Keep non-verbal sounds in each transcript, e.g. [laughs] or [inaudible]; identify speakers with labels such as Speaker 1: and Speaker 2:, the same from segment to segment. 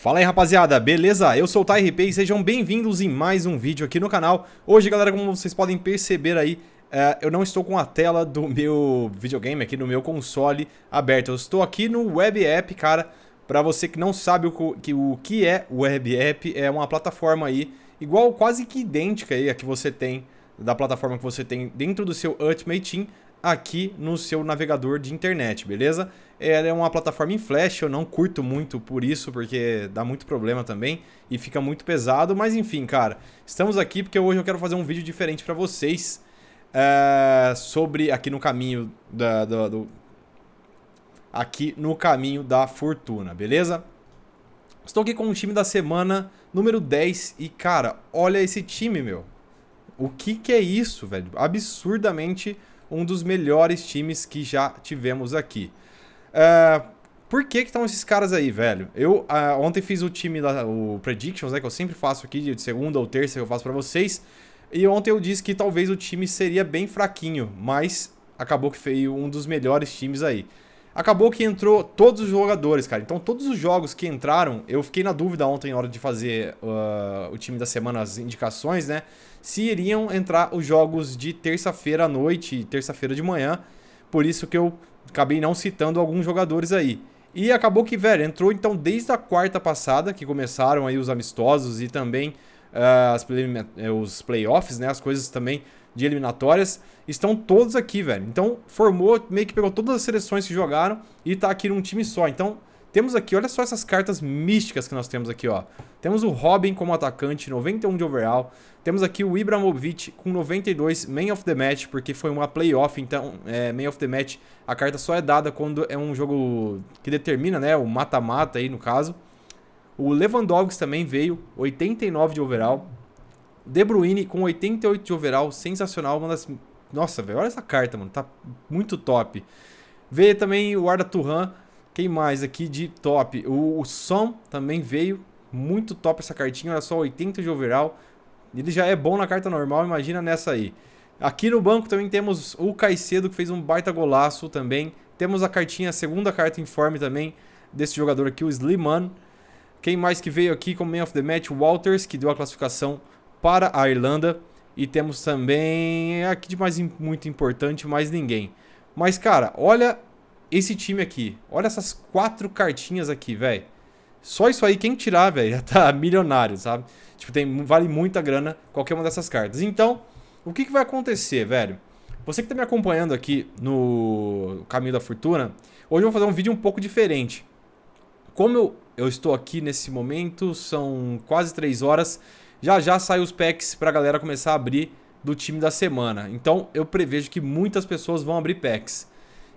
Speaker 1: Fala aí rapaziada, beleza? Eu sou o TaiRP e sejam bem-vindos em mais um vídeo aqui no canal. Hoje galera, como vocês podem perceber aí, é, eu não estou com a tela do meu videogame aqui, no meu console aberto. Eu estou aqui no Web App, cara, para você que não sabe o que, o que é Web App, é uma plataforma aí, igual, quase que idêntica aí a que você tem da plataforma que você tem dentro do seu Ultimate Team, aqui no seu navegador de internet, beleza? Ela é uma plataforma em flash, eu não curto muito por isso, porque dá muito problema também e fica muito pesado, mas enfim, cara, estamos aqui porque hoje eu quero fazer um vídeo diferente para vocês é, sobre aqui no caminho da, do, aqui no caminho da fortuna, beleza? Estou aqui com o time da semana número 10 e, cara, olha esse time, meu. O que que é isso, velho? Absurdamente um dos melhores times que já tivemos aqui. Uh, por que estão esses caras aí, velho? Eu uh, ontem fiz o time, da, o Predictions, né, que eu sempre faço aqui, de segunda ou terça eu faço para vocês. E ontem eu disse que talvez o time seria bem fraquinho, mas acabou que foi um dos melhores times aí acabou que entrou todos os jogadores, cara. Então, todos os jogos que entraram, eu fiquei na dúvida ontem, na hora de fazer uh, o time da semana, as indicações, né? Se iriam entrar os jogos de terça-feira à noite e terça-feira de manhã. Por isso que eu acabei não citando alguns jogadores aí. E acabou que, velho, entrou então desde a quarta passada, que começaram aí os amistosos e também uh, as play eh, os playoffs, né? As coisas também de eliminatórias, estão todos aqui, velho. Então, formou, meio que pegou todas as seleções que jogaram e tá aqui num time só. Então, temos aqui, olha só essas cartas místicas que nós temos aqui, ó. Temos o Robin como atacante, 91 de overall. Temos aqui o Ibrahimovic com 92, Man of the Match, porque foi uma playoff, então é, Man of the Match, a carta só é dada quando é um jogo que determina, né, o mata-mata aí no caso. O Lewandowski também veio, 89 de overall. De Bruyne com 88 de overall, sensacional, uma das... Nossa, velho, olha essa carta, mano, tá muito top. Veio também o Arda Turhan, quem mais aqui de top? O, o Som também veio, muito top essa cartinha, olha só, 80 de overall. Ele já é bom na carta normal, imagina nessa aí. Aqui no banco também temos o Caicedo, que fez um baita golaço também. Temos a cartinha, a segunda carta informe também desse jogador aqui, o Sliman. Quem mais que veio aqui como Man of the Match? O Walters, que deu a classificação para a Irlanda. E temos também aqui de mais muito importante, mais ninguém. Mas, cara, olha esse time aqui. Olha essas quatro cartinhas aqui, velho. Só isso aí, quem tirar, velho, [laughs] já tá milionário, sabe? Tipo, tem, vale muita grana qualquer uma dessas cartas. Então, o que, que vai acontecer, velho? Você que tá me acompanhando aqui no Caminho da Fortuna, hoje eu vou fazer um vídeo um pouco diferente. Como eu, eu estou aqui nesse momento, são quase três horas já já saiu os packs para a galera começar a abrir do time da semana. Então eu prevejo que muitas pessoas vão abrir packs.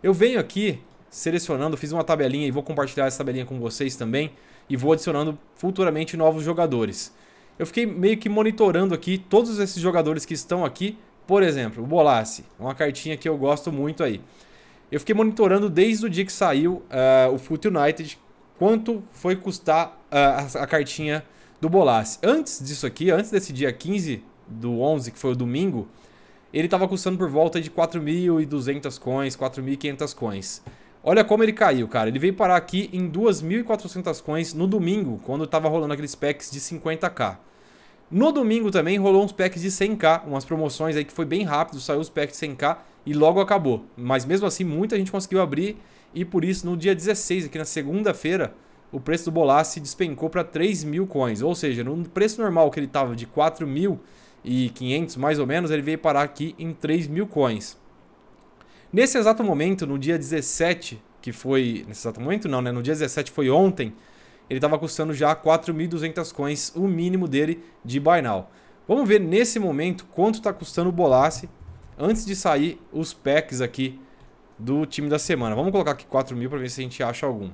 Speaker 1: Eu venho aqui selecionando, fiz uma tabelinha e vou compartilhar essa tabelinha com vocês também e vou adicionando futuramente novos jogadores. Eu fiquei meio que monitorando aqui todos esses jogadores que estão aqui. Por exemplo, o Bolassi, uma cartinha que eu gosto muito aí. Eu fiquei monitorando desde o dia que saiu uh, o Foot United, quanto foi custar uh, a, a cartinha do Bolassi. Antes disso aqui, antes desse dia 15 do 11, que foi o domingo, ele estava custando por volta de 4.200 coins, 4.500 coins. Olha como ele caiu, cara. Ele veio parar aqui em 2.400 coins no domingo, quando estava rolando aqueles packs de 50k. No domingo também rolou uns packs de 100k, umas promoções aí que foi bem rápido, saiu os packs de 100k e logo acabou. Mas mesmo assim, muita gente conseguiu abrir e por isso no dia 16, aqui na segunda-feira, o preço do Bolassi despencou para 3 mil coins. Ou seja, no preço normal que ele estava de 4.500 mais ou menos, ele veio parar aqui em 3 mil coins. Nesse exato momento, no dia 17, que foi... Nesse exato momento não, né? No dia 17 foi ontem, ele estava custando já 4.200 coins, o mínimo dele de Buy Now. Vamos ver nesse momento quanto está custando o Bolassi antes de sair os packs aqui do time da semana. Vamos colocar aqui 4.000 mil para ver se a gente acha algum.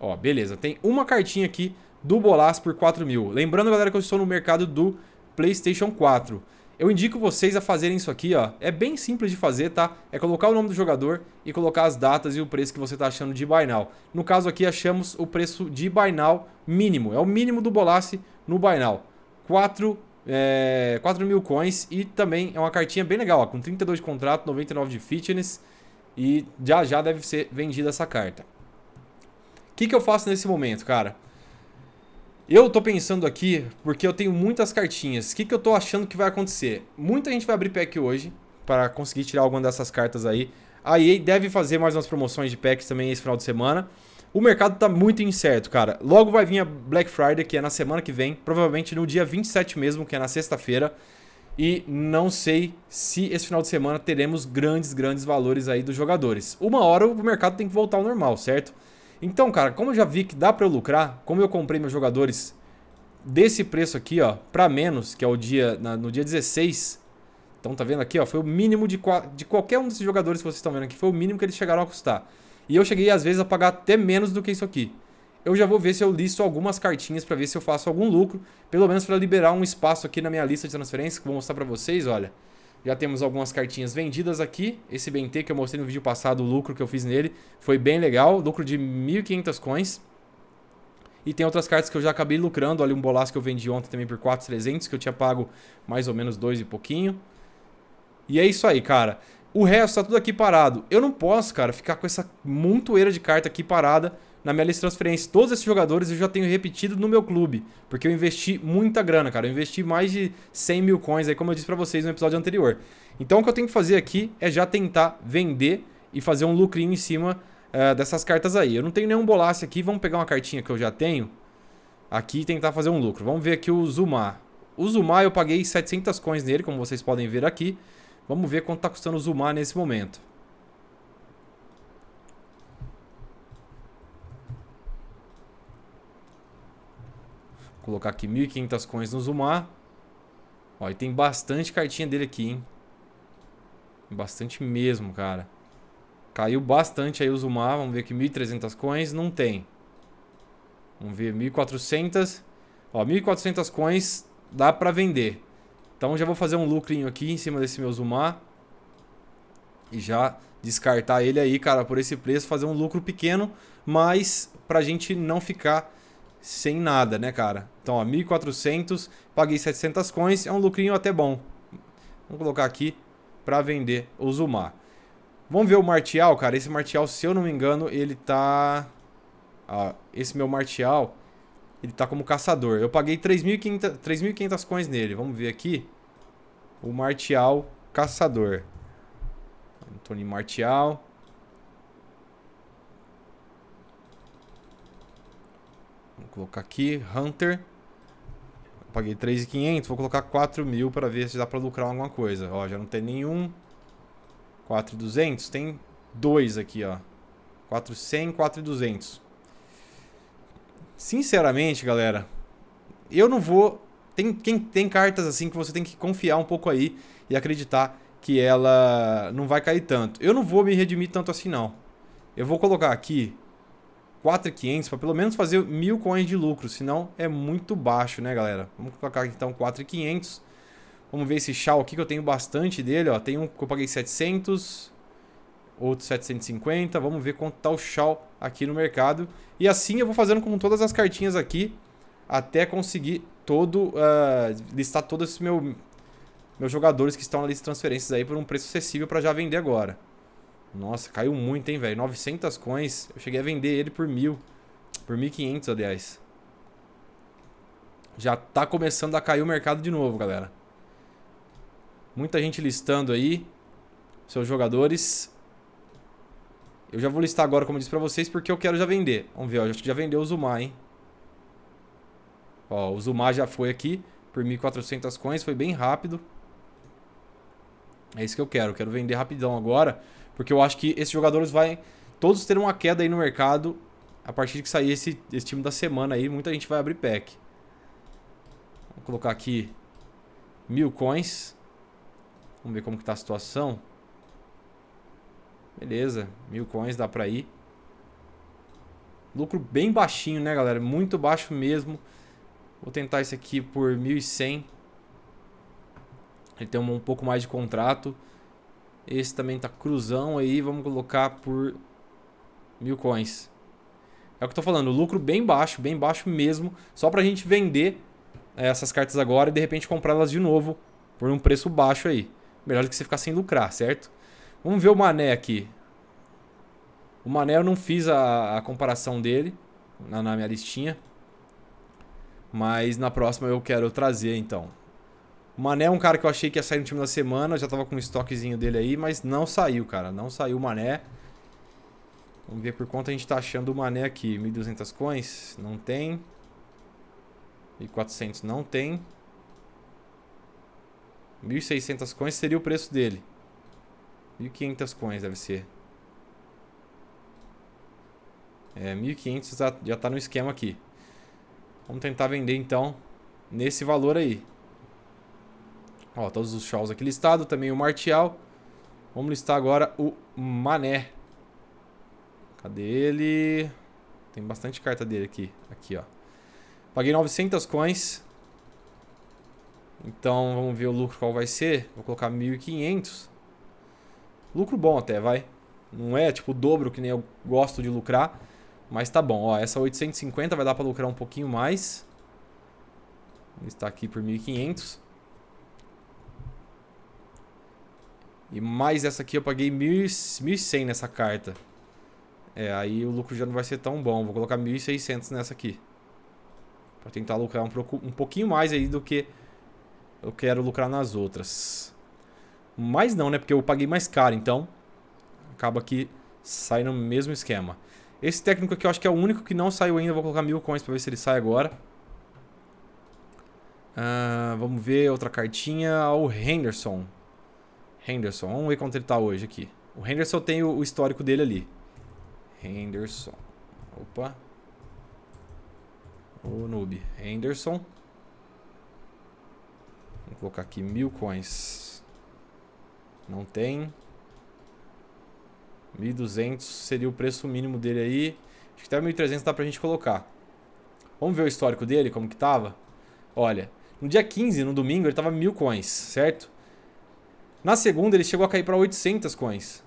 Speaker 1: Ó, beleza. Tem uma cartinha aqui do Bolas por 4 mil. Lembrando, galera, que eu estou no mercado do PlayStation 4. Eu indico vocês a fazerem isso aqui, ó. É bem simples de fazer, tá? É colocar o nome do jogador e colocar as datas e o preço que você tá achando de Buy Now. No caso aqui, achamos o preço de Buy Now mínimo. É o mínimo do Bolasse no Buy Now. 4, é, 4 mil coins e também é uma cartinha bem legal, ó. Com 32 de contrato, 99 de fitness e já já deve ser vendida essa carta que, que eu faço nesse momento, cara? Eu tô pensando aqui porque eu tenho muitas cartinhas. O que, que eu tô achando que vai acontecer? Muita gente vai abrir pack hoje para conseguir tirar alguma dessas cartas aí. A EA deve fazer mais umas promoções de packs também esse final de semana. O mercado tá muito incerto, cara. Logo vai vir a Black Friday, que é na semana que vem, provavelmente no dia 27 mesmo, que é na sexta-feira. E não sei se esse final de semana teremos grandes, grandes valores aí dos jogadores. Uma hora o mercado tem que voltar ao normal, certo? Então, cara, como eu já vi que dá para eu lucrar, como eu comprei meus jogadores desse preço aqui, ó, para menos, que é o dia na, no dia 16. Então tá vendo aqui, ó, foi o mínimo de, de qualquer um desses jogadores que vocês estão vendo aqui, foi o mínimo que eles chegaram a custar. E eu cheguei às vezes a pagar até menos do que isso aqui. Eu já vou ver se eu listo algumas cartinhas para ver se eu faço algum lucro, pelo menos para liberar um espaço aqui na minha lista de transferências, que vou mostrar para vocês, olha. Já temos algumas cartinhas vendidas aqui. Esse BNT que eu mostrei no vídeo passado, o lucro que eu fiz nele, foi bem legal. Lucro de 1.500 coins. E tem outras cartas que eu já acabei lucrando. Olha um bolaço que eu vendi ontem também por 4.300, que eu tinha pago mais ou menos dois e pouquinho. E é isso aí, cara. O resto tá tudo aqui parado. Eu não posso, cara, ficar com essa montoeira de carta aqui parada na minha lista de transferência. Todos esses jogadores eu já tenho repetido no meu clube, porque eu investi muita grana, cara. Eu investi mais de 100 mil coins, aí, como eu disse para vocês no episódio anterior. Então o que eu tenho que fazer aqui é já tentar vender e fazer um lucrinho em cima uh, dessas cartas aí. Eu não tenho nenhum bolasse aqui, vamos pegar uma cartinha que eu já tenho aqui e tentar fazer um lucro. Vamos ver aqui o Zumar. O Zumar eu paguei 700 coins nele, como vocês podem ver aqui. Vamos ver quanto está custando o Zumar nesse momento. colocar aqui 1.500 coins no Zumar. Ó, e tem bastante cartinha dele aqui, hein? Bastante mesmo, cara. Caiu bastante aí o Zumar. Vamos ver aqui 1.300 coins. Não tem. Vamos ver 1.400. Ó, 1.400 coins dá pra vender. Então já vou fazer um lucrinho aqui em cima desse meu Zumar. E já descartar ele aí, cara, por esse preço. Fazer um lucro pequeno, mas pra gente não ficar sem nada, né, cara? Então, ó, 1.400, paguei 700 coins, é um lucrinho até bom. Vamos colocar aqui para vender o Zumar. Vamos ver o Martial, cara. Esse Martial, se eu não me engano, ele tá... Ó, esse meu Martial, ele tá como caçador. Eu paguei 3.500 coins nele. Vamos ver aqui. O Martial, caçador. Antônio Martial. colocar aqui, Hunter. Eu paguei 3.500, vou colocar 4.000 para ver se dá para lucrar alguma coisa. Ó, já não tem nenhum. 4.200, tem dois aqui, ó. 400, 4.200. Sinceramente, galera, eu não vou... Tem, quem, tem cartas assim que você tem que confiar um pouco aí e acreditar que ela não vai cair tanto. Eu não vou me redimir tanto assim, não. Eu vou colocar aqui 4,500 para pelo menos fazer mil coins de lucro, senão é muito baixo, né, galera? Vamos colocar então 4,500. Vamos ver esse chal aqui que eu tenho bastante dele, ó. Tem um que eu paguei 700, outro 750. Vamos ver quanto tá o chal aqui no mercado. E assim eu vou fazendo com todas as cartinhas aqui até conseguir todo uh, listar todos os meu, meus jogadores que estão na lista de transferências aí por um preço acessível para já vender agora. Nossa, caiu muito, hein, velho? 900 coins. Eu cheguei a vender ele por mil. Por 1.500, aliás. Já tá começando a cair o mercado de novo, galera. Muita gente listando aí. Seus jogadores. Eu já vou listar agora, como eu disse pra vocês, porque eu quero já vender. Vamos ver, ó. Já vendeu o Zuma, hein? Ó, o Zuma já foi aqui por 1.400 coins. Foi bem rápido. É isso que eu quero. quero vender rapidão agora. Porque eu acho que esses jogadores vai todos ter uma queda aí no mercado a partir de que sair esse, esse time da semana aí. Muita gente vai abrir pack. Vou colocar aqui mil coins. Vamos ver como que tá a situação. Beleza, mil coins dá pra ir. Lucro bem baixinho, né, galera? Muito baixo mesmo. Vou tentar esse aqui por 1.100. Ele tem um pouco mais de contrato. Esse também tá cruzão aí, vamos colocar por mil coins. É o que eu tô falando, lucro bem baixo, bem baixo mesmo, só pra gente vender é, essas cartas agora e de repente comprá-las de novo por um preço baixo aí. Melhor do que você ficar sem lucrar, certo? Vamos ver o Mané aqui. O Mané eu não fiz a, a comparação dele na, na minha listinha. Mas na próxima eu quero trazer então. O Mané é um cara que eu achei que ia sair no time da semana, já tava com um estoquezinho dele aí, mas não saiu, cara. Não saiu o Mané. Vamos ver por quanto a gente tá achando o Mané aqui. 1.200 coins? Não tem. 1.400 não tem. 1.600 coins seria o preço dele. 1.500 coins deve ser. É, 1.500 já tá no esquema aqui. Vamos tentar vender então nesse valor aí. Ó, todos os shows aqui listados, também o Martial. Vamos listar agora o Mané. Cadê ele? Tem bastante carta dele aqui. Aqui, ó. Paguei 900 coins. Então, vamos ver o lucro qual vai ser. Vou colocar 1.500. Lucro bom até, vai. Não é, tipo, o dobro que nem eu gosto de lucrar. Mas tá bom, ó. Essa 850 vai dar pra lucrar um pouquinho mais. Está aqui por 1.500. E mais essa aqui eu paguei 1.100 nessa carta. É, aí o lucro já não vai ser tão bom. Vou colocar 1.600 nessa aqui. Pra tentar lucrar um, um pouquinho mais aí do que eu quero lucrar nas outras. Mas não, né? Porque eu paguei mais caro, então acaba que sai no mesmo esquema. Esse técnico aqui eu acho que é o único que não saiu ainda. Vou colocar mil coins pra ver se ele sai agora. Ah, vamos ver outra cartinha. Ah, o Henderson. Henderson, vamos ver quanto ele tá hoje aqui. O Henderson tem o, histórico dele ali. Henderson. Opa. O noob. Henderson. Vou colocar aqui mil coins. Não tem. 1.200 seria o preço mínimo dele aí. Acho que até 1.300 dá pra gente colocar. Vamos ver o histórico dele, como que tava? Olha, no dia 15, no domingo, ele tava mil coins, certo? Na segunda, ele chegou a cair para 800 coins.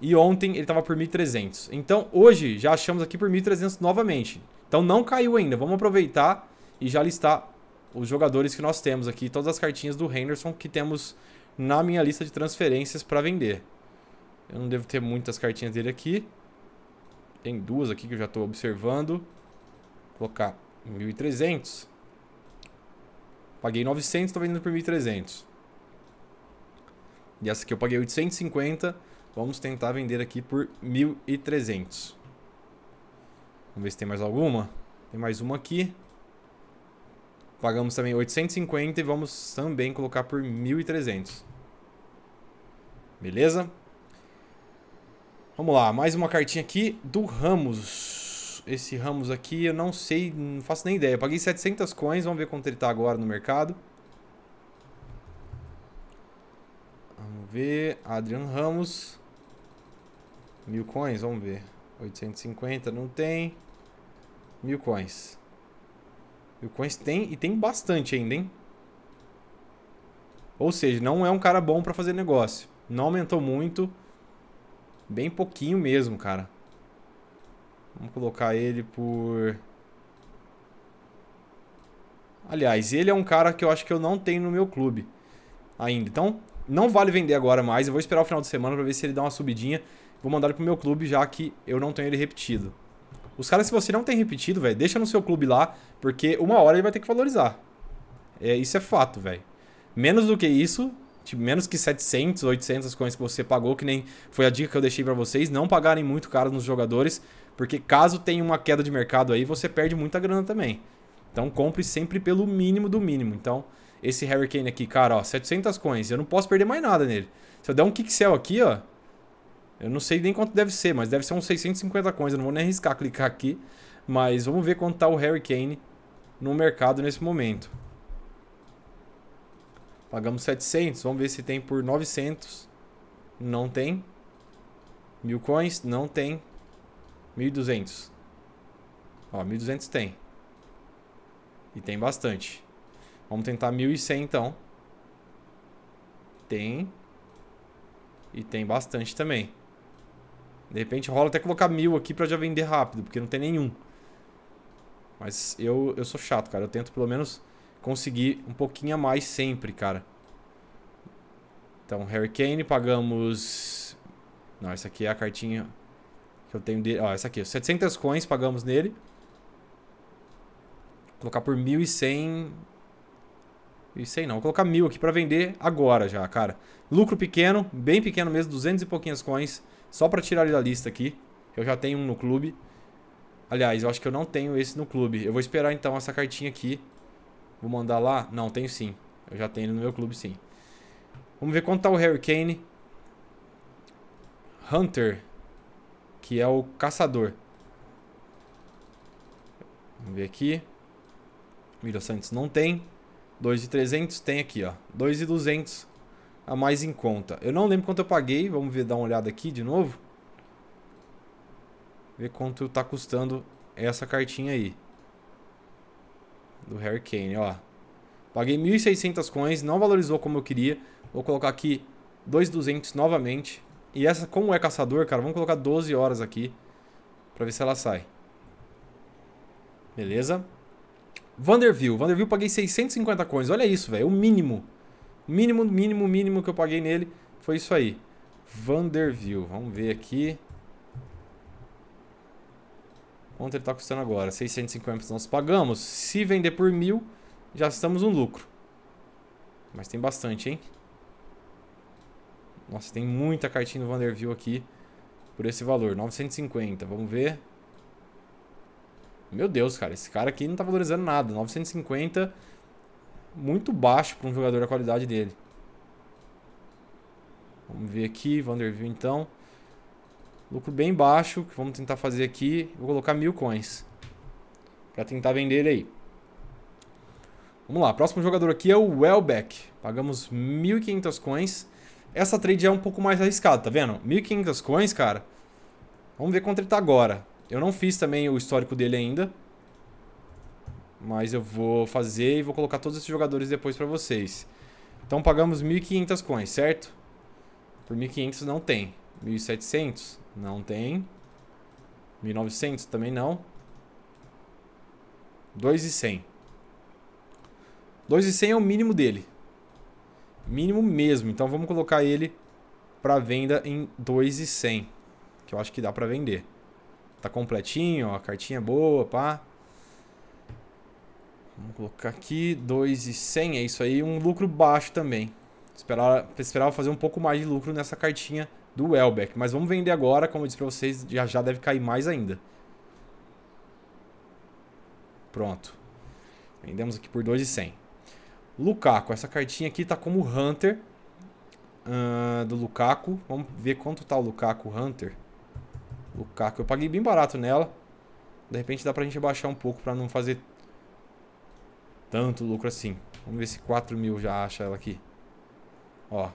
Speaker 1: E ontem ele estava por 1.300. Então, hoje, já achamos aqui por 1.300 novamente. Então, não caiu ainda. Vamos aproveitar e já listar os jogadores que nós temos aqui. Todas as cartinhas do Henderson que temos na minha lista de transferências para vender. Eu não devo ter muitas cartinhas dele aqui. Tem duas aqui que eu já estou observando. Vou colocar 1.300. Paguei 900, estou vendendo por 1.300. E essa aqui eu paguei 850. Vamos tentar vender aqui por 1.300. Vamos ver se tem mais alguma. Tem mais uma aqui. Pagamos também 850 e vamos também colocar por 1.300. Beleza? Vamos lá, mais uma cartinha aqui do Ramos. Esse Ramos aqui, eu não sei, não faço nem ideia. Eu paguei 700 coins, vamos ver quanto ele está agora no mercado. Vamos ver. Adrian Ramos. Mil coins, vamos ver. 850 não tem. Mil coins. Mil coins tem e tem bastante ainda, hein? Ou seja, não é um cara bom para fazer negócio. Não aumentou muito. Bem pouquinho mesmo, cara. Vamos colocar ele por... Aliás, ele é um cara que eu acho que eu não tenho no meu clube ainda. Então, não vale vender agora mais. Eu vou esperar o final de semana para ver se ele dá uma subidinha. Vou mandar ele pro meu clube, já que eu não tenho ele repetido. Os caras, se você não tem repetido, velho, deixa no seu clube lá, porque uma hora ele vai ter que valorizar. É, isso é fato, velho. Menos do que isso, tipo, menos que 700, 800 coins que você pagou, que nem foi a dica que eu deixei para vocês, não pagarem muito caro nos jogadores, porque caso tenha uma queda de mercado aí, você perde muita grana também. Então compre sempre pelo mínimo do mínimo. Então, esse Harry Kane aqui, cara, ó, 700 coins. Eu não posso perder mais nada nele. Se eu der um Kixel aqui, ó, eu não sei nem quanto deve ser, mas deve ser uns 650 coins. Eu não vou nem arriscar clicar aqui. Mas vamos ver quanto tá o Harry Kane no mercado nesse momento. Pagamos 700, vamos ver se tem por 900. Não tem. Mil coins, não tem. 1200. Ó, 1200 tem. E tem bastante. Vamos tentar 1100 então. Tem. E tem bastante também. De repente rola até colocar 1000 aqui pra já vender rápido, porque não tem nenhum. Mas eu, eu sou chato, cara. Eu tento pelo menos conseguir um pouquinho a mais sempre, cara. Então, Hurricane, pagamos... Não, essa aqui é a cartinha que eu tenho dele. Ó, essa aqui. 700 coins pagamos nele. Vou colocar por 1100 isso sei não, vou colocar mil aqui para vender agora já, cara. Lucro pequeno, bem pequeno mesmo, 200 e pouquinhas coins. Só para tirar ele da lista aqui. Eu já tenho um no clube. Aliás, eu acho que eu não tenho esse no clube. Eu vou esperar então essa cartinha aqui. Vou mandar lá. Não, tenho sim. Eu já tenho ele no meu clube sim. Vamos ver quanto tá o Harry Kane. Hunter, que é o caçador. Vamos ver aqui. Mira Santos não tem. 2,300 tem aqui, ó. 2,200 a mais em conta. Eu não lembro quanto eu paguei. Vamos ver, dar uma olhada aqui de novo. Ver quanto tá custando essa cartinha aí. Do Hurricane ó. Paguei 1.600 coins, não valorizou como eu queria. Vou colocar aqui 2.200 novamente. E essa, como é caçador, cara, vamos colocar 12 horas aqui. Pra ver se ela sai. Beleza? Vanderville. eu paguei 650 coins. Olha isso, velho. O mínimo. Mínimo, mínimo, mínimo que eu paguei nele foi isso aí. Vanderville. Vamos ver aqui. Quanto ele está custando agora? 650 nós pagamos. Se vender por mil, já estamos no lucro. Mas tem bastante, hein? Nossa, tem muita cartinha do Vanderville aqui por esse valor. 950. Vamos ver. Meu Deus, cara, esse cara aqui não tá valorizando nada. 950, muito baixo para um jogador da qualidade dele. Vamos ver aqui, Vanderview então. Lucro bem baixo, que vamos tentar fazer aqui. Vou colocar mil coins para tentar vender ele aí. Vamos lá, próximo jogador aqui é o Welbeck. Pagamos 1.500 coins. Essa trade é um pouco mais arriscada, tá vendo? 1.500 coins, cara. Vamos ver quanto ele tá agora. Eu não fiz também o histórico dele ainda. Mas eu vou fazer e vou colocar todos esses jogadores depois para vocês. Então pagamos 1.500 coins, certo? Por 1.500 não tem. 1.700 não tem. 1.900 também não. 2.100. 2.100 é o mínimo dele. Mínimo mesmo. Então vamos colocar ele para venda em 2.100, que eu acho que dá para vender. Tá completinho, ó. Cartinha é boa, pá. Vamos colocar aqui 2 e 100, é isso aí. Um lucro baixo também. Esperava, esperava fazer um pouco mais de lucro nessa cartinha do Welbeck. Mas vamos vender agora, como eu disse pra vocês, já já deve cair mais ainda. Pronto. Vendemos aqui por 2 e 100. Lukaku, essa cartinha aqui tá como Hunter uh, do Lukaku. Vamos ver quanto tá o Lukaku Hunter. Lukaku. Eu paguei bem barato nela. De repente dá pra gente abaixar um pouco pra não fazer tanto lucro assim. Vamos ver se 4 mil já acha ela aqui. Ó,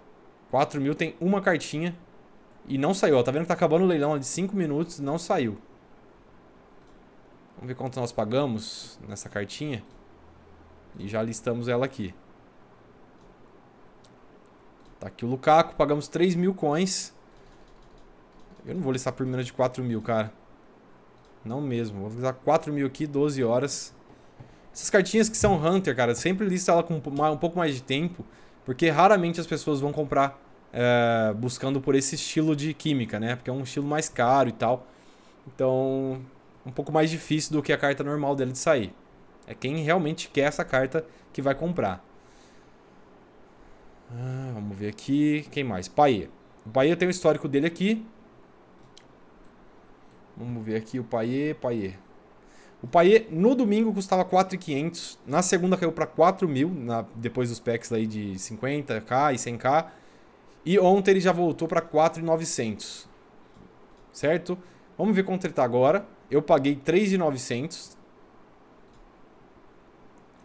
Speaker 1: 4 mil tem uma cartinha e não saiu. Ó, tá vendo que tá acabando o leilão de 5 minutos e não saiu. Vamos ver quanto nós pagamos nessa cartinha. E já listamos ela aqui. Tá aqui o Lukaku, pagamos 3 mil coins. Eu não vou listar por menos de 4 mil, cara. Não mesmo. Vou listar 4 mil aqui, 12 horas. Essas cartinhas que são Hunter, cara, sempre lista ela com um pouco mais de tempo, porque raramente as pessoas vão comprar é, buscando por esse estilo de química, né? Porque é um estilo mais caro e tal. Então, um pouco mais difícil do que a carta normal dele de sair. É quem realmente quer essa carta que vai comprar. Ah, vamos ver aqui. Quem mais? Paia. O Paia tem o histórico dele aqui. Vamos ver aqui o Paier, Paier. O Paier no domingo custava 4.500, na segunda caiu para 4.000, na, depois dos packs aí de 50k e 100k. E ontem ele já voltou para 4.900. Certo? Vamos ver quanto ele tá agora. Eu paguei 3.900.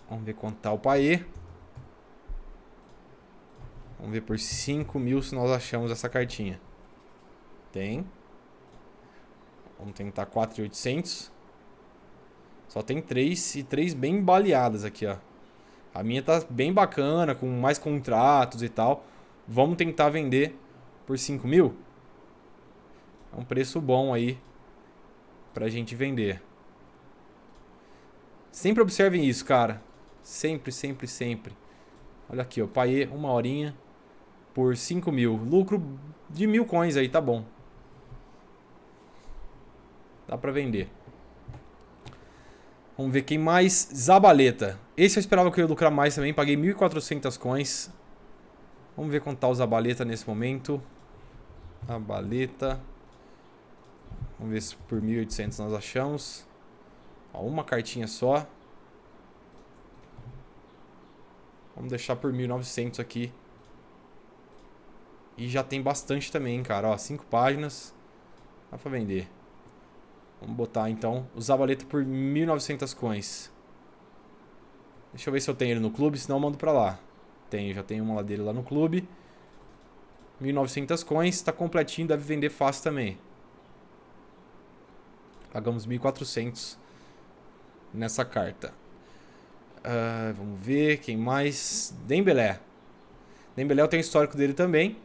Speaker 1: Vamos ver quanto tá o Paier. Vamos ver por 5 mil se nós achamos essa cartinha. Tem. Vamos tentar 4,800. Só tem três e três bem baleadas aqui, ó. A minha tá bem bacana, com mais contratos e tal. Vamos tentar vender por 5 mil. É um preço bom aí pra gente vender. Sempre observem isso, cara. Sempre, sempre, sempre. Olha aqui, eu paguei uma horinha por 5 mil. Lucro de mil coins aí, tá bom. Dá pra vender. Vamos ver quem mais. Zabaleta. Esse eu esperava que eu ia lucrar mais também. Paguei 1.400 coins. Vamos ver quanto tá o Zabaleta nesse momento. Zabaleta. Vamos ver se por 1.800 nós achamos. Ó, uma cartinha só. Vamos deixar por 1.900 aqui. E já tem bastante também, cara. Ó, 5 páginas. Dá pra vender. Vamos botar, então, o Zabaleta por 1.900 coins. Deixa eu ver se eu tenho ele no clube, senão eu mando pra lá. Tenho, já tenho uma lá dele lá no clube. 1.900 coins, tá completinho, deve vender fácil também. Pagamos 1.400 nessa carta. Uh, vamos ver, quem mais? Dembelé. Dembelé eu tenho histórico dele também.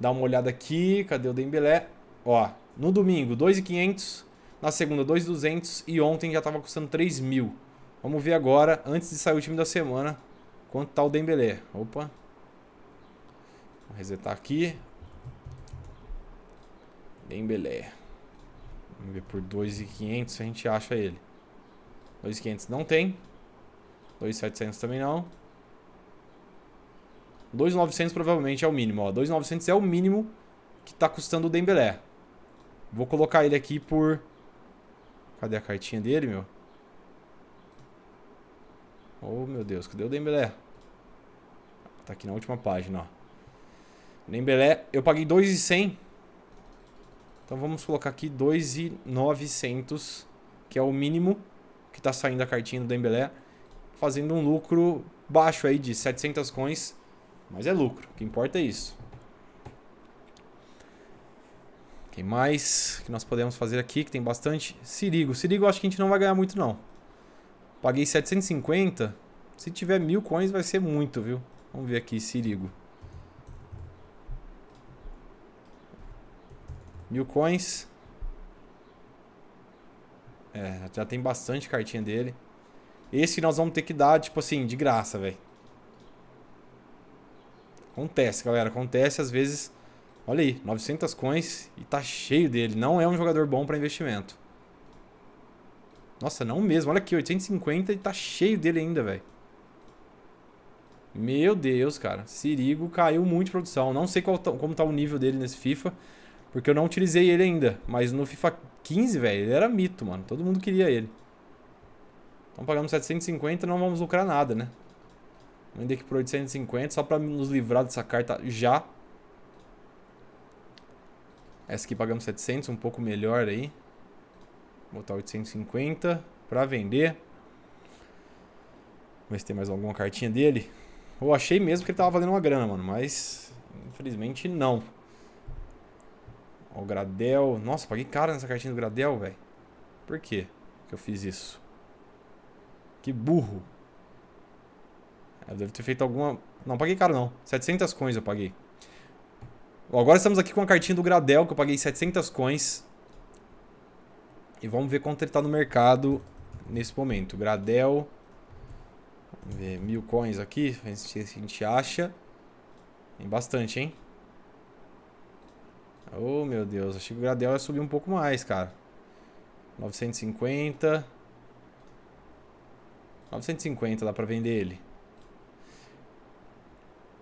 Speaker 1: Dá uma olhada aqui, cadê o Dembelé? Ó, no domingo, 2.500 na segunda 2,200 e ontem já estava custando 3.000. mil. Vamos ver agora, antes de sair o time da semana, quanto tá o Dembelé. Opa. Vou resetar aqui. Dembelé. Vamos ver por 2,500 a gente acha ele. 2,500 não tem. 2,700 também não. 2,900 provavelmente é o mínimo. 2,900 é o mínimo que tá custando o Dembelé. Vou colocar ele aqui por Cadê a cartinha dele, meu? Oh, meu Deus. Cadê o Dembélé? Tá aqui na última página, ó. Dembélé, eu paguei 2,100. Então vamos colocar aqui 2,900, que é o mínimo que tá saindo a cartinha do Dembélé, fazendo um lucro baixo aí de 700 coins, mas é lucro, o que importa é isso. Tem mais que nós podemos fazer aqui, que tem bastante. Sirigo. Sirigo eu acho que a gente não vai ganhar muito, não. Paguei 750. Se tiver mil coins vai ser muito, viu? Vamos ver aqui, Sirigo. Mil coins. É, já tem bastante cartinha dele. Esse nós vamos ter que dar, tipo assim, de graça, velho. Acontece, galera. Acontece, às vezes Olha aí, 900 coins e tá cheio dele. Não é um jogador bom para investimento. Nossa, não mesmo. Olha aqui, 850 e tá cheio dele ainda, velho. Meu Deus, cara. Sirigo caiu muito de produção. Não sei tá, como tá o nível dele nesse FIFA, porque eu não utilizei ele ainda. Mas no FIFA 15, velho, ele era mito, mano. Todo mundo queria ele. Então pagamos 750 não vamos lucrar nada, né? Vender aqui por 850 só pra nos livrar dessa carta já. Essa aqui pagamos 700, um pouco melhor aí. Vou botar 850 para vender. Vamos ver se tem mais alguma cartinha dele. Eu achei mesmo que ele tava valendo uma grana, mano, mas infelizmente não. Ó, o Gradel. Nossa, paguei caro nessa cartinha do Gradel, velho. Por quê que eu fiz isso? Que burro. Eu é, devo ter feito alguma... Não, paguei caro não. 700 coins eu paguei. Agora estamos aqui com a cartinha do Gradel, que eu paguei 700 coins. E vamos ver quanto ele está no mercado nesse momento. Gradel. Vamos ver, mil coins aqui. Ver se a gente acha. Tem bastante, hein? Oh, meu Deus. Achei que o Gradel ia subir um pouco mais, cara. 950. 950 dá pra vender ele.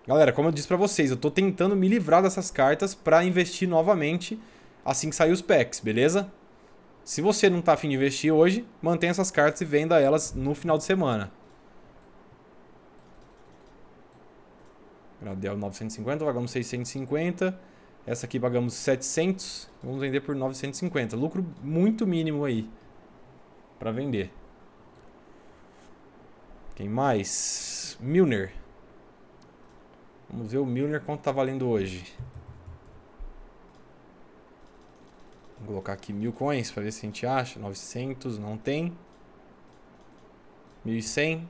Speaker 1: Galera, como eu disse para vocês, eu tô tentando me livrar dessas cartas para investir novamente assim que sair os packs, beleza? Se você não tá afim de investir hoje, mantenha essas cartas e venda elas no final de semana. Gradel 950, pagamos 650. Essa aqui pagamos 700. Vamos vender por 950. Lucro muito mínimo aí para vender. Quem mais? Milner. Vamos ver o Milner quanto tá valendo hoje. Vou colocar aqui mil coins para ver se a gente acha. 900, não tem. 1100.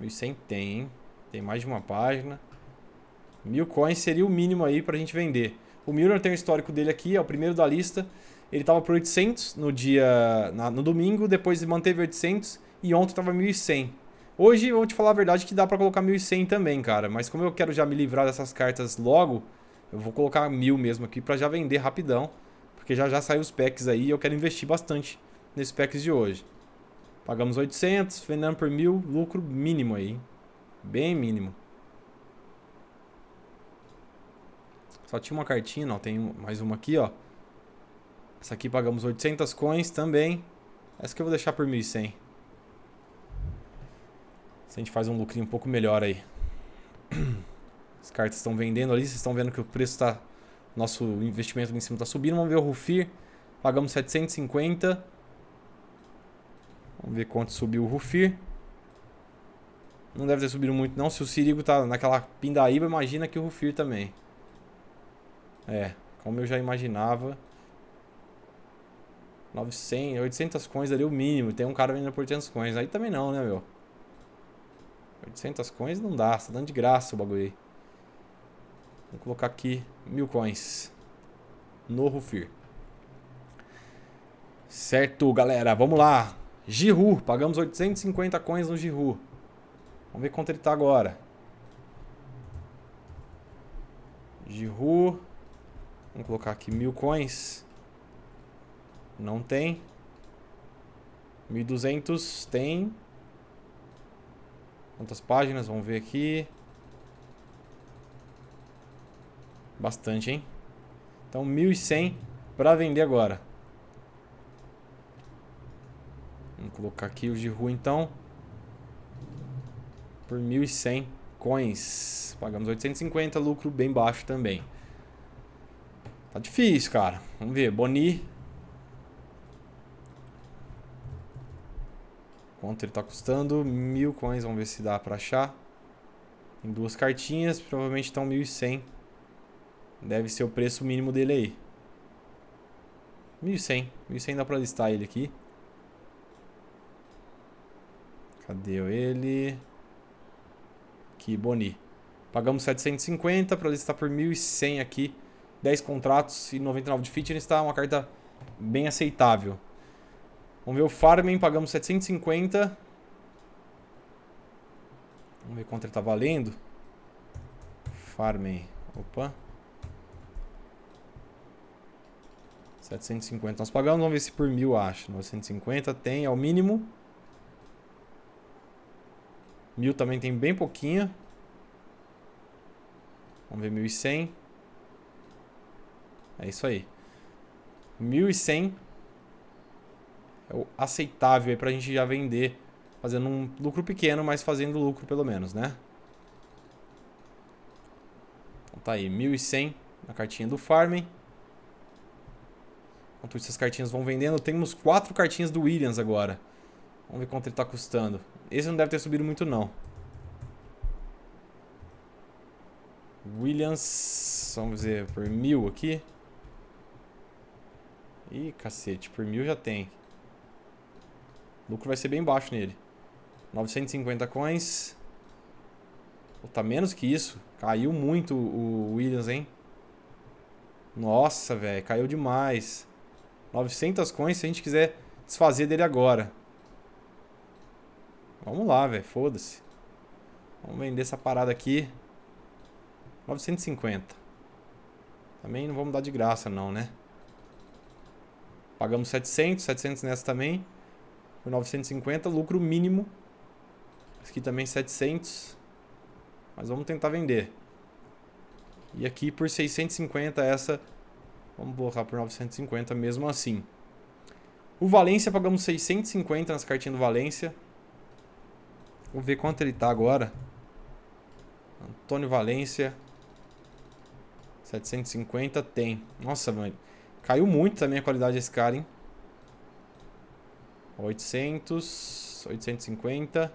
Speaker 1: 1100 tem, hein? Tem mais de uma página. Mil coins seria o mínimo aí para a gente vender. O Milner tem o histórico dele aqui, é o primeiro da lista. Ele estava por 800 no dia, na, no domingo, depois manteve 800 e ontem estava 1100. Hoje, eu vou te falar a verdade que dá pra colocar 1.100 também, cara. Mas como eu quero já me livrar dessas cartas logo, eu vou colocar 1.000 mesmo aqui pra já vender rapidão. Porque já já saiu os packs aí e eu quero investir bastante nesses packs de hoje. Pagamos 800, vendendo por 1.000, lucro mínimo aí. Bem mínimo. Só tinha uma cartinha, não, tem mais uma aqui, ó. Essa aqui pagamos 800 coins também. Essa que eu vou deixar por 1.100. Se a gente faz um lucrinho um pouco melhor aí. [clears throat] As cartas estão vendendo ali, vocês estão vendo que o preço está... Nosso investimento aqui em cima está subindo. Vamos ver o Rufir. Pagamos 750. Vamos ver quanto subiu o Rufir. Não deve ter subido muito não. Se o Sirigo tá naquela pindaíba, imagina que o Rufir também. É, como eu já imaginava. 900, 800 coins ali o mínimo. Tem um cara vendendo por 800 coins. Aí também não, né, meu? 800 coins não dá, tá dando de graça o bagulho aí. Vou colocar aqui mil coins no Rufir. Certo, galera, vamos lá. Giru, pagamos 850 coins no Giru. Vamos ver quanto ele tá agora. Giru, vamos colocar aqui mil coins. Não tem. 1200 tem. Quantas páginas? Vamos ver aqui. Bastante, hein? Então, 1.100 para vender agora. Vamos colocar aqui os de rua, então. Por 1.100 coins. Pagamos 850, lucro bem baixo também. Tá difícil, cara. Vamos ver. Boni Quanto ele tá custando? Mil coins, vamos ver se dá pra achar. Em duas cartinhas, provavelmente estão 1.100. Deve ser o preço mínimo dele aí. 1.100. 1.100 dá pra listar ele aqui. Cadê ele? Que Boni. Pagamos 750 pra listar por 1.100 aqui. 10 contratos e 99 de fitness. Tá uma carta bem aceitável. Vamos ver o farming, pagamos 750. Vamos ver quanto ele tá valendo. Farming, opa. 750 nós pagamos, vamos ver se por mil acho. 950 tem, é o mínimo. Mil também tem bem pouquinho. Vamos ver 1100. É isso aí. 1100 aceitável aí pra gente já vender. Fazendo um lucro pequeno, mas fazendo lucro pelo menos, né? Então tá aí, 1.100 na cartinha do farming. Enquanto essas cartinhas vão vendendo, temos quatro cartinhas do Williams agora. Vamos ver quanto ele tá custando. Esse não deve ter subido muito, não. Williams, vamos dizer, por mil aqui. Ih, cacete, por mil já tem. O lucro vai ser bem baixo nele. 950 coins. Pô, tá menos que isso. Caiu muito o Williams, hein? Nossa, velho. Caiu demais. 900 coins se a gente quiser desfazer dele agora. Vamos lá, velho. Foda-se. Vamos vender essa parada aqui. 950. Também não vamos dar de graça, não, né? Pagamos 700. 700 nessa também. Por 950, lucro mínimo. Aqui também 700. Mas vamos tentar vender. E aqui por 650 essa. Vamos borrar por 950 mesmo assim. O Valência pagamos 650 nas cartinhas do Valência. Vamos ver quanto ele tá agora. Antônio Valência. 750 tem. Nossa, mano. Caiu muito também a qualidade desse cara, hein? 800, 850.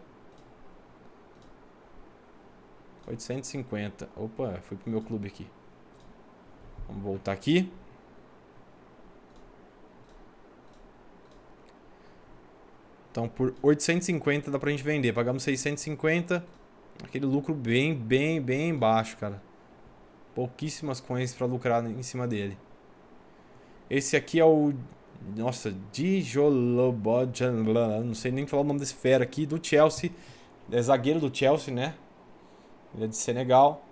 Speaker 1: 850. Opa, fui pro meu clube aqui. Vamos voltar aqui. Então, por 850 dá pra gente vender. Pagamos 650. Aquele lucro bem, bem, bem baixo, cara. Pouquíssimas coins pra lucrar em cima dele. Esse aqui é o nossa, Dijolobojan, não sei nem falar o nome desse fera aqui, do Chelsea. É zagueiro do Chelsea, né? Ele é de Senegal.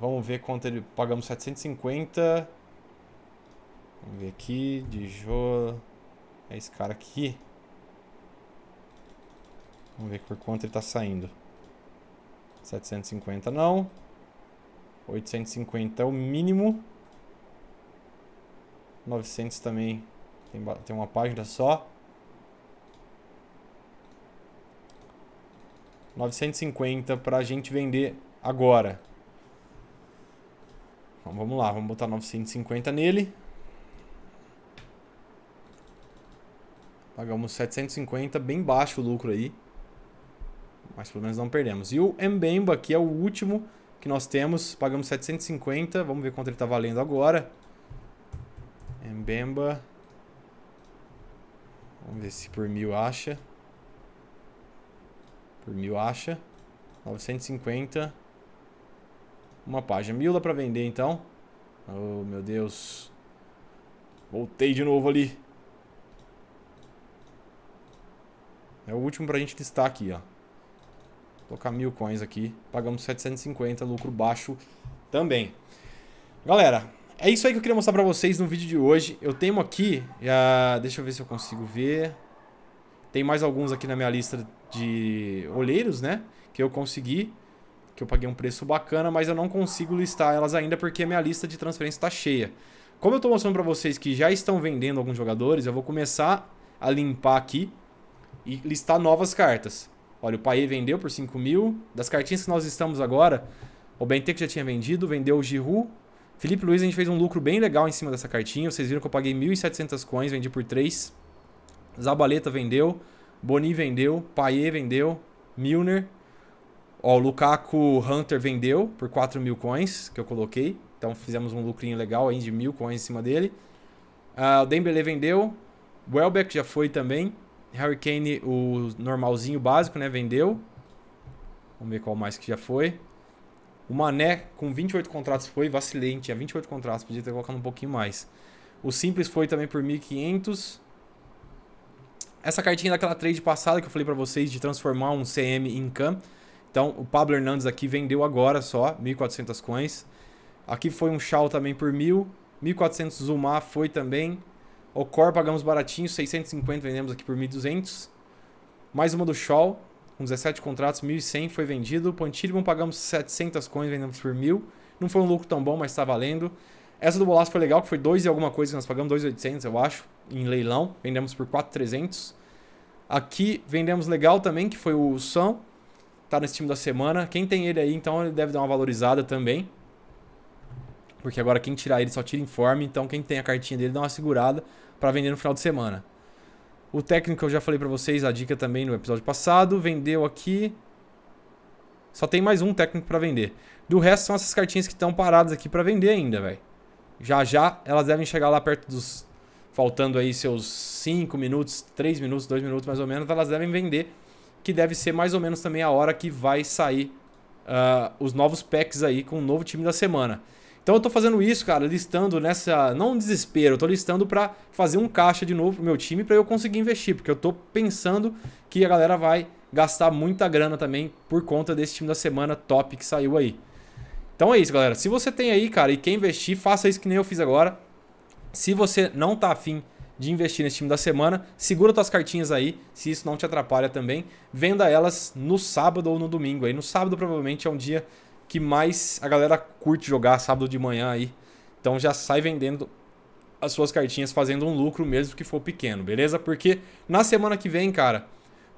Speaker 1: Vamos ver quanto ele. Pagamos 750. Vamos ver aqui. Dijol. É esse cara aqui. Vamos ver por quanto ele tá saindo. 750 não. 850 é o mínimo. 900 também tem, tem uma página só. 950 para a gente vender agora. Então, vamos lá, vamos botar 950 nele. Pagamos 750, bem baixo o lucro aí. Mas pelo menos não perdemos. E o Mbemba, aqui é o último que nós temos, pagamos 750. Vamos ver quanto ele está valendo agora. Mbemba... Vamos ver se por mil acha. Por mil acha. 950. Uma página. Mil dá pra vender, então. Oh, meu Deus. Voltei de novo ali. É o último pra gente listar aqui, ó. Vou colocar mil coins aqui. Pagamos 750, lucro baixo também. Galera, é isso aí que eu queria mostrar pra vocês no vídeo de hoje. Eu tenho aqui, já, ah, deixa eu ver se eu consigo ver. Tem mais alguns aqui na minha lista de olheiros, né? Que eu consegui, que eu paguei um preço bacana, mas eu não consigo listar elas ainda porque a minha lista de transferência está cheia. Como eu estou mostrando para vocês que já estão vendendo alguns jogadores, eu vou começar a limpar aqui e listar novas cartas. Olha, o Paê vendeu por 5 mil. Das cartinhas que nós estamos agora, o que já tinha vendido, vendeu o Giroud, Felipe Luiz, a gente fez um lucro bem legal em cima dessa cartinha. Vocês viram que eu paguei 1.700 coins, vendi por 3. Zabaleta vendeu. Boni vendeu. Paier vendeu. Milner. Ó, o Lukaku Hunter vendeu por 4 mil coins que eu coloquei. Então fizemos um lucrinho legal aí de mil coins em cima dele. Uh, o Dembele vendeu. Welbeck já foi também. Harry Kane, o normalzinho básico, né? Vendeu. Vamos ver qual mais que já foi. O Mané, com 28 contratos, foi vacilente. Tinha 28 contratos, podia ter colocado um pouquinho mais. O Simples foi também por 1.500. Essa cartinha daquela trade passada que eu falei para vocês de transformar um CM em CAM. Então, o Pablo Hernandes aqui vendeu agora só, 1.400 coins. Aqui foi um Shaw também por 1.000. 1.400 zuma foi também. O Core pagamos baratinho, 650 vendemos aqui por 1.200. Mais uma do Shaw com 17 contratos, 1.100 foi vendido. Pontillion pagamos 700 coins, vendemos por 1.000. Não foi um lucro tão bom, mas está valendo. Essa do Bolaço foi legal, que foi 2 e alguma coisa que nós pagamos, 2.800 eu acho, em leilão. Vendemos por 4.300. Aqui vendemos legal também, que foi o Sam. Tá nesse time da semana. Quem tem ele aí, então ele deve dar uma valorizada também. Porque agora quem tirar ele só tira informe. Então quem tem a cartinha dele dá uma segurada para vender no final de semana. O técnico eu já falei para vocês, a dica também no episódio passado. Vendeu aqui. Só tem mais um técnico para vender. Do resto são essas cartinhas que estão paradas aqui para vender ainda, velho. Já já elas devem chegar lá perto dos faltando aí seus 5 minutos, 3 minutos, 2 minutos mais ou menos, elas devem vender, que deve ser mais ou menos também a hora que vai sair uh, os novos packs aí com o novo time da semana. Então eu tô fazendo isso, cara, listando nessa. Não desespero, eu tô listando para fazer um caixa de novo pro meu time para eu conseguir investir, porque eu tô pensando que a galera vai gastar muita grana também por conta desse time da semana top que saiu aí. Então é isso, galera. Se você tem aí, cara, e quer investir, faça isso que nem eu fiz agora. Se você não tá afim de investir nesse time da semana, segura suas cartinhas aí, se isso não te atrapalha também. Venda elas no sábado ou no domingo. Aí no sábado provavelmente é um dia que mais a galera curte jogar sábado de manhã aí. Então já sai vendendo as suas cartinhas fazendo um lucro mesmo que for pequeno, beleza? Porque na semana que vem, cara,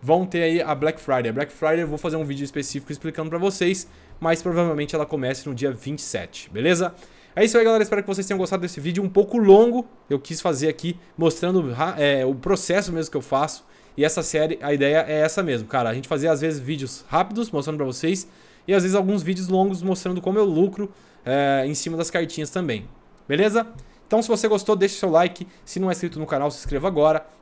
Speaker 1: vão ter aí a Black Friday. A Black Friday eu vou fazer um vídeo específico explicando para vocês, mas provavelmente ela começa no dia 27, beleza? É isso aí, galera. Espero que vocês tenham gostado desse vídeo um pouco longo. Eu quis fazer aqui mostrando é, o processo mesmo que eu faço. E essa série, a ideia é essa mesmo, cara. A gente fazer às vezes vídeos rápidos mostrando para vocês e às vezes alguns vídeos longos mostrando como eu lucro é, em cima das cartinhas também. Beleza? Então, se você gostou, deixe seu like. Se não é inscrito no canal, se inscreva agora.